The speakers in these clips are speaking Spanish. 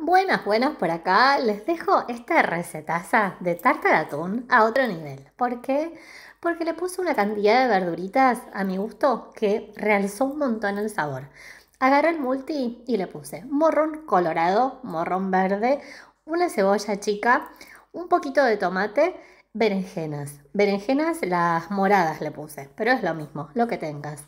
Buenas, buenas por acá. Les dejo esta recetaza de tarta de atún a otro nivel. ¿Por qué? Porque le puse una cantidad de verduritas a mi gusto que realzó un montón el sabor. Agarré el multi y le puse morrón colorado, morrón verde, una cebolla chica, un poquito de tomate, berenjenas. Berenjenas las moradas le puse, pero es lo mismo, lo que tengas.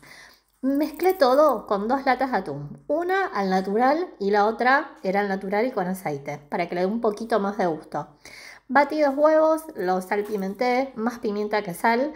Mezclé todo con dos latas de atún, una al natural y la otra era al natural y con aceite, para que le dé un poquito más de gusto. Batí dos huevos, los salpimenté, más pimienta que sal,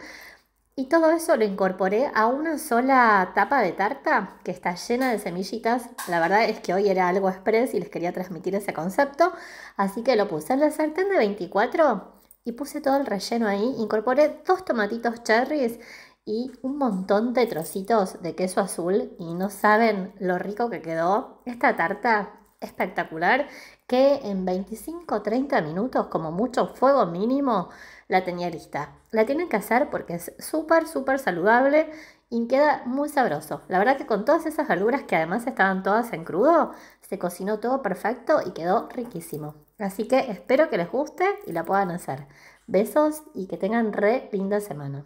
y todo eso lo incorporé a una sola tapa de tarta que está llena de semillitas. La verdad es que hoy era algo express y les quería transmitir ese concepto. Así que lo puse en la sartén de 24 y puse todo el relleno ahí. Incorporé dos tomatitos cherries y un montón de trocitos de queso azul y no saben lo rico que quedó. Esta tarta espectacular que en 25 30 minutos como mucho fuego mínimo la tenía lista. La tienen que hacer porque es súper súper saludable y queda muy sabroso. La verdad que con todas esas verduras que además estaban todas en crudo, se cocinó todo perfecto y quedó riquísimo. Así que espero que les guste y la puedan hacer. Besos y que tengan re linda semana.